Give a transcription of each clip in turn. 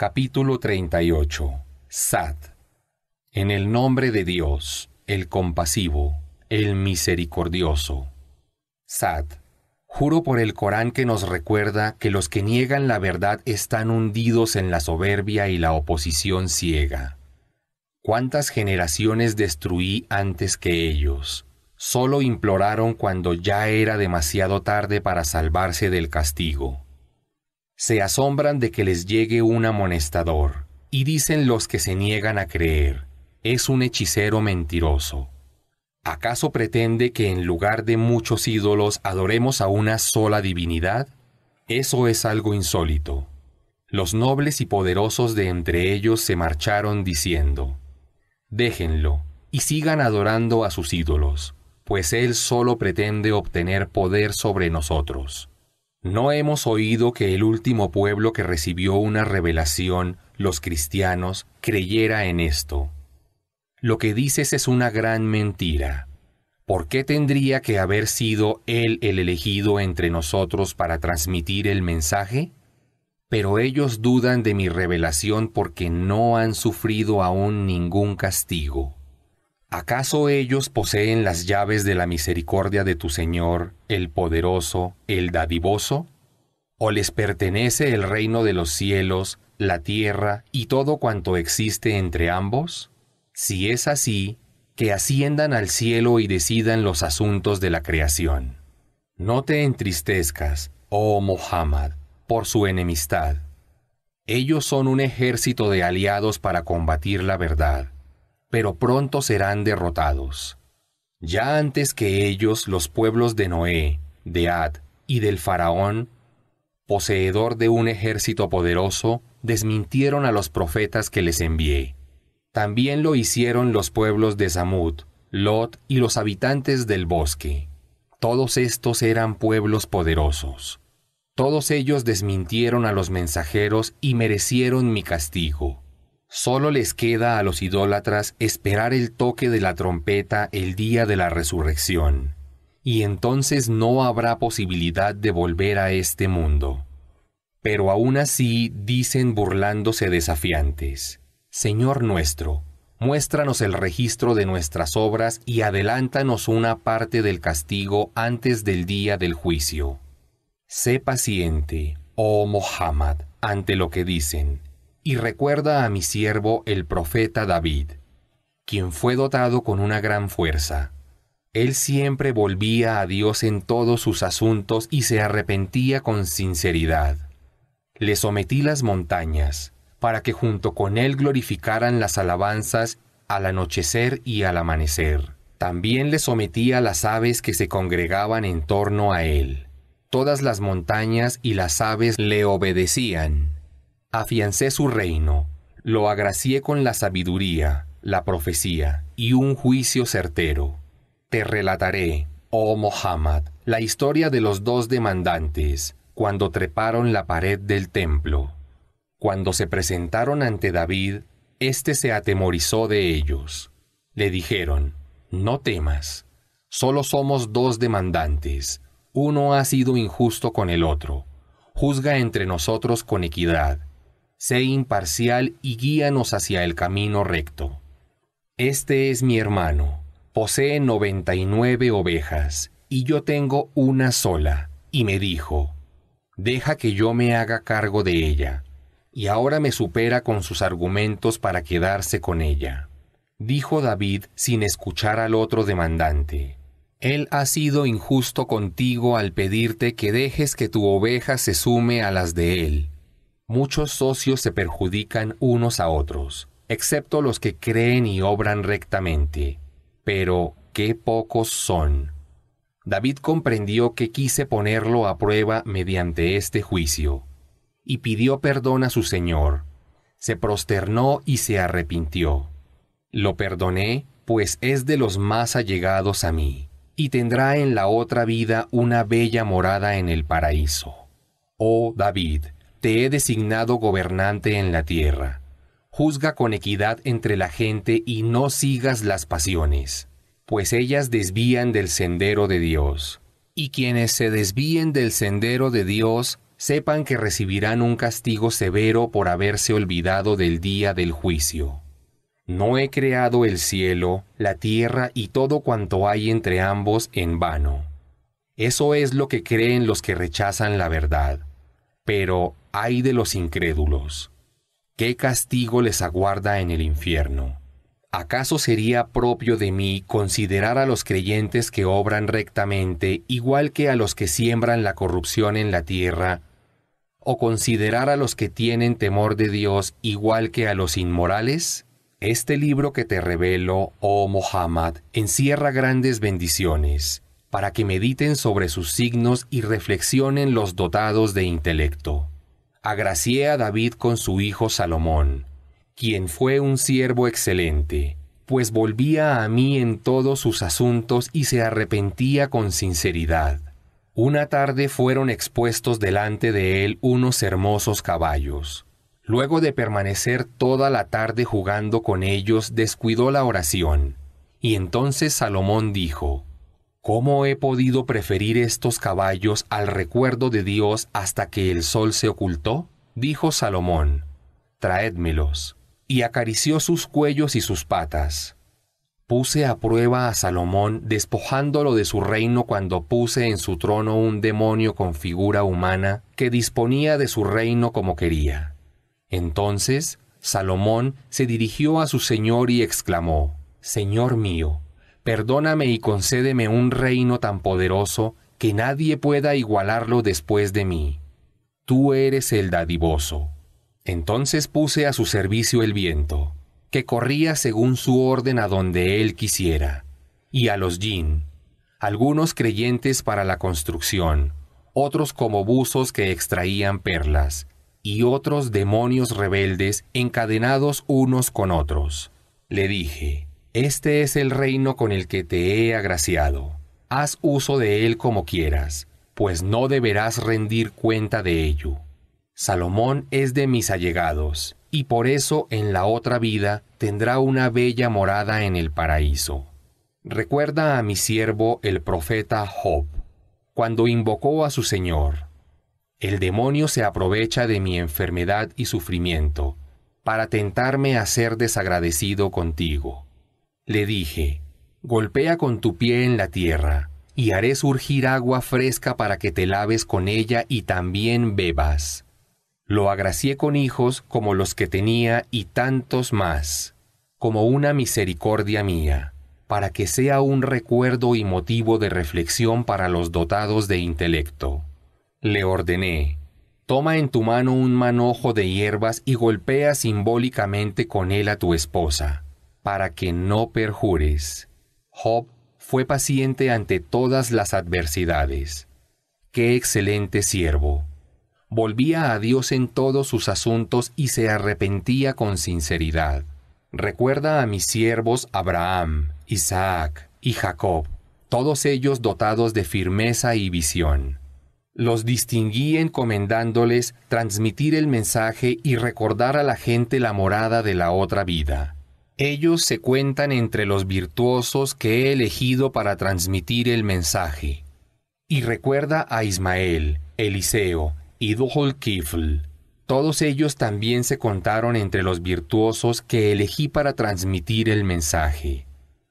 Capítulo 38. Sad. En el nombre de Dios, el compasivo, el misericordioso. Sad. Juro por el Corán que nos recuerda que los que niegan la verdad están hundidos en la soberbia y la oposición ciega. ¿Cuántas generaciones destruí antes que ellos? Solo imploraron cuando ya era demasiado tarde para salvarse del castigo se asombran de que les llegue un amonestador, y dicen los que se niegan a creer, es un hechicero mentiroso. ¿Acaso pretende que en lugar de muchos ídolos adoremos a una sola divinidad? Eso es algo insólito. Los nobles y poderosos de entre ellos se marcharon diciendo, Déjenlo, y sigan adorando a sus ídolos, pues él solo pretende obtener poder sobre nosotros. ¿No hemos oído que el último pueblo que recibió una revelación, los cristianos, creyera en esto? Lo que dices es una gran mentira. ¿Por qué tendría que haber sido Él el elegido entre nosotros para transmitir el mensaje? Pero ellos dudan de mi revelación porque no han sufrido aún ningún castigo. ¿Acaso ellos poseen las llaves de la misericordia de tu Señor, el poderoso, el dadivoso? ¿O les pertenece el reino de los cielos, la tierra y todo cuanto existe entre ambos? Si es así, que asciendan al cielo y decidan los asuntos de la creación. No te entristezcas, oh Muhammad, por su enemistad. Ellos son un ejército de aliados para combatir la verdad pero pronto serán derrotados. Ya antes que ellos los pueblos de Noé, de Ad y del faraón, poseedor de un ejército poderoso, desmintieron a los profetas que les envié. También lo hicieron los pueblos de Samud, Lot y los habitantes del bosque. Todos estos eran pueblos poderosos. Todos ellos desmintieron a los mensajeros y merecieron mi castigo. Solo les queda a los idólatras esperar el toque de la trompeta el día de la resurrección, y entonces no habrá posibilidad de volver a este mundo. Pero aún así dicen burlándose desafiantes, Señor nuestro, muéstranos el registro de nuestras obras y adelántanos una parte del castigo antes del día del juicio. Sé paciente, oh Mohammed, ante lo que dicen y recuerda a mi siervo el profeta David, quien fue dotado con una gran fuerza. Él siempre volvía a Dios en todos sus asuntos y se arrepentía con sinceridad. Le sometí las montañas, para que junto con él glorificaran las alabanzas al anochecer y al amanecer. También le sometí a las aves que se congregaban en torno a él. Todas las montañas y las aves le obedecían. Afiancé su reino, lo agracié con la sabiduría, la profecía y un juicio certero. Te relataré, oh Mohammed, la historia de los dos demandantes, cuando treparon la pared del templo. Cuando se presentaron ante David, éste se atemorizó de ellos. Le dijeron, No temas, solo somos dos demandantes, uno ha sido injusto con el otro. Juzga entre nosotros con equidad sé imparcial y guíanos hacia el camino recto. Este es mi hermano, posee noventa y nueve ovejas, y yo tengo una sola, y me dijo, deja que yo me haga cargo de ella, y ahora me supera con sus argumentos para quedarse con ella. Dijo David sin escuchar al otro demandante, Él ha sido injusto contigo al pedirte que dejes que tu oveja se sume a las de él muchos socios se perjudican unos a otros, excepto los que creen y obran rectamente. Pero qué pocos son. David comprendió que quise ponerlo a prueba mediante este juicio, y pidió perdón a su Señor. Se prosternó y se arrepintió. Lo perdoné, pues es de los más allegados a mí, y tendrá en la otra vida una bella morada en el paraíso. Oh David, te he designado gobernante en la tierra. Juzga con equidad entre la gente y no sigas las pasiones, pues ellas desvían del sendero de Dios. Y quienes se desvíen del sendero de Dios, sepan que recibirán un castigo severo por haberse olvidado del día del juicio. No he creado el cielo, la tierra y todo cuanto hay entre ambos en vano. Eso es lo que creen los que rechazan la verdad. Pero ay de los incrédulos. ¿Qué castigo les aguarda en el infierno? ¿Acaso sería propio de mí considerar a los creyentes que obran rectamente igual que a los que siembran la corrupción en la tierra, o considerar a los que tienen temor de Dios igual que a los inmorales? Este libro que te revelo, oh Mohammed, encierra grandes bendiciones, para que mediten sobre sus signos y reflexionen los dotados de intelecto agracié a David con su hijo Salomón, quien fue un siervo excelente, pues volvía a mí en todos sus asuntos y se arrepentía con sinceridad. Una tarde fueron expuestos delante de él unos hermosos caballos. Luego de permanecer toda la tarde jugando con ellos, descuidó la oración. Y entonces Salomón dijo, ¿Cómo he podido preferir estos caballos al recuerdo de Dios hasta que el sol se ocultó? Dijo Salomón, traédmelos. Y acarició sus cuellos y sus patas. Puse a prueba a Salomón despojándolo de su reino cuando puse en su trono un demonio con figura humana que disponía de su reino como quería. Entonces Salomón se dirigió a su señor y exclamó, Señor mío, Perdóname y concédeme un reino tan poderoso que nadie pueda igualarlo después de mí. Tú eres el dadivoso. Entonces puse a su servicio el viento, que corría según su orden a donde él quisiera, y a los jin, algunos creyentes para la construcción, otros como buzos que extraían perlas, y otros demonios rebeldes encadenados unos con otros. Le dije, este es el reino con el que te he agraciado. Haz uso de él como quieras, pues no deberás rendir cuenta de ello. Salomón es de mis allegados, y por eso en la otra vida tendrá una bella morada en el paraíso. Recuerda a mi siervo el profeta Job, cuando invocó a su Señor. El demonio se aprovecha de mi enfermedad y sufrimiento, para tentarme a ser desagradecido contigo. Le dije, golpea con tu pie en la tierra, y haré surgir agua fresca para que te laves con ella y también bebas. Lo agracié con hijos como los que tenía y tantos más, como una misericordia mía, para que sea un recuerdo y motivo de reflexión para los dotados de intelecto. Le ordené, toma en tu mano un manojo de hierbas y golpea simbólicamente con él a tu esposa para que no perjures. Job fue paciente ante todas las adversidades. ¡Qué excelente siervo! Volvía a Dios en todos sus asuntos y se arrepentía con sinceridad. Recuerda a mis siervos Abraham, Isaac y Jacob, todos ellos dotados de firmeza y visión. Los distinguí encomendándoles transmitir el mensaje y recordar a la gente la morada de la otra vida ellos se cuentan entre los virtuosos que he elegido para transmitir el mensaje. Y recuerda a Ismael, Eliseo y Kifl. Todos ellos también se contaron entre los virtuosos que elegí para transmitir el mensaje.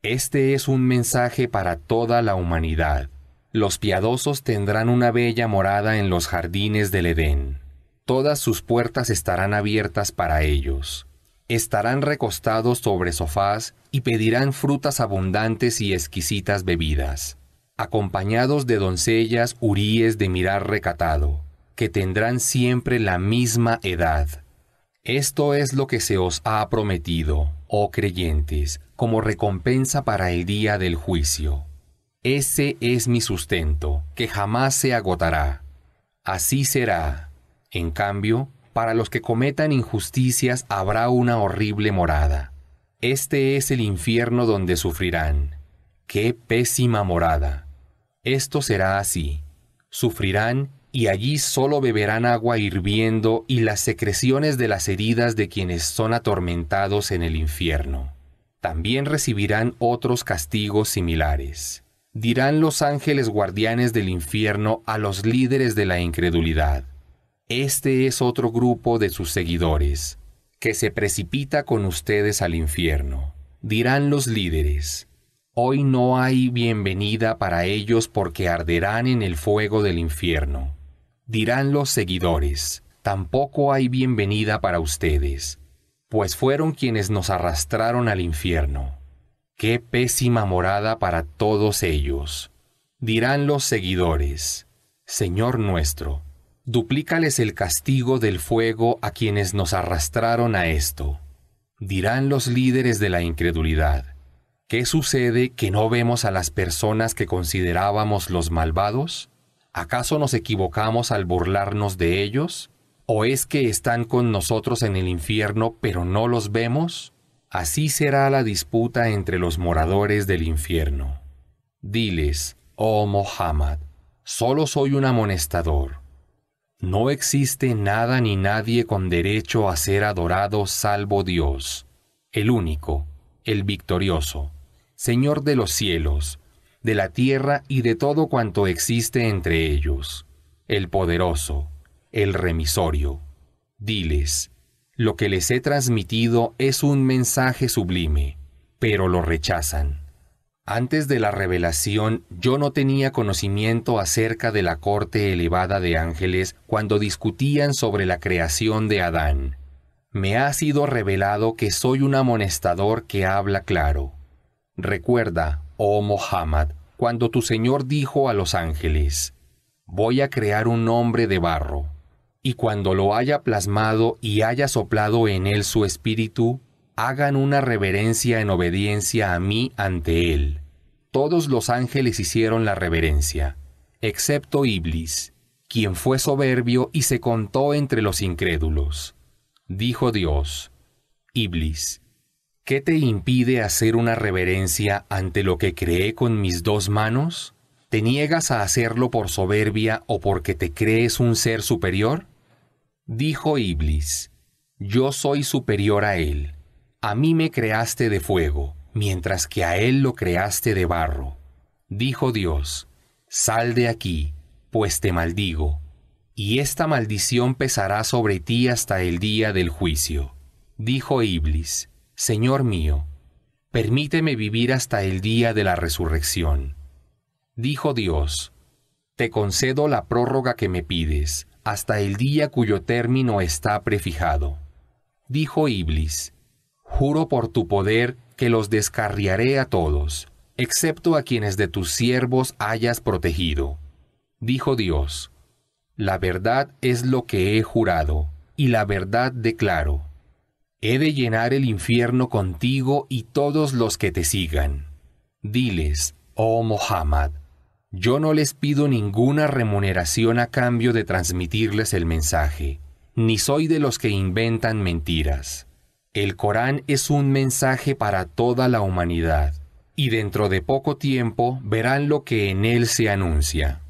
Este es un mensaje para toda la humanidad. Los piadosos tendrán una bella morada en los jardines del Edén. Todas sus puertas estarán abiertas para ellos. Estarán recostados sobre sofás y pedirán frutas abundantes y exquisitas bebidas, acompañados de doncellas huríes de mirar recatado, que tendrán siempre la misma edad. Esto es lo que se os ha prometido, oh creyentes, como recompensa para el día del juicio. Ese es mi sustento, que jamás se agotará. Así será. En cambio, para los que cometan injusticias habrá una horrible morada. Este es el infierno donde sufrirán. ¡Qué pésima morada! Esto será así. Sufrirán y allí solo beberán agua hirviendo y las secreciones de las heridas de quienes son atormentados en el infierno. También recibirán otros castigos similares. Dirán los ángeles guardianes del infierno a los líderes de la incredulidad. Este es otro grupo de sus seguidores, que se precipita con ustedes al infierno. Dirán los líderes, hoy no hay bienvenida para ellos porque arderán en el fuego del infierno. Dirán los seguidores, tampoco hay bienvenida para ustedes, pues fueron quienes nos arrastraron al infierno. Qué pésima morada para todos ellos. Dirán los seguidores, Señor nuestro, duplícales el castigo del fuego a quienes nos arrastraron a esto. Dirán los líderes de la incredulidad, ¿qué sucede que no vemos a las personas que considerábamos los malvados? ¿Acaso nos equivocamos al burlarnos de ellos? ¿O es que están con nosotros en el infierno pero no los vemos? Así será la disputa entre los moradores del infierno. Diles, oh Mohammed, solo soy un amonestador no existe nada ni nadie con derecho a ser adorado salvo Dios, el único, el victorioso, Señor de los cielos, de la tierra y de todo cuanto existe entre ellos, el poderoso, el remisorio. Diles, lo que les he transmitido es un mensaje sublime, pero lo rechazan. Antes de la revelación yo no tenía conocimiento acerca de la corte elevada de ángeles cuando discutían sobre la creación de Adán. Me ha sido revelado que soy un amonestador que habla claro. Recuerda, oh Mohammed, cuando tu Señor dijo a los ángeles, Voy a crear un hombre de barro, y cuando lo haya plasmado y haya soplado en él su espíritu, hagan una reverencia en obediencia a mí ante él. Todos los ángeles hicieron la reverencia, excepto Iblis, quien fue soberbio y se contó entre los incrédulos. Dijo Dios, Iblis, ¿qué te impide hacer una reverencia ante lo que creé con mis dos manos? ¿Te niegas a hacerlo por soberbia o porque te crees un ser superior? Dijo Iblis, yo soy superior a él a mí me creaste de fuego, mientras que a él lo creaste de barro. Dijo Dios, Sal de aquí, pues te maldigo, y esta maldición pesará sobre ti hasta el día del juicio. Dijo Iblis, Señor mío, permíteme vivir hasta el día de la resurrección. Dijo Dios, Te concedo la prórroga que me pides, hasta el día cuyo término está prefijado. Dijo Iblis, juro por tu poder que los descarriaré a todos, excepto a quienes de tus siervos hayas protegido. Dijo Dios, La verdad es lo que he jurado, y la verdad declaro. He de llenar el infierno contigo y todos los que te sigan. Diles, oh Mohammed, yo no les pido ninguna remuneración a cambio de transmitirles el mensaje, ni soy de los que inventan mentiras. El Corán es un mensaje para toda la humanidad, y dentro de poco tiempo verán lo que en él se anuncia.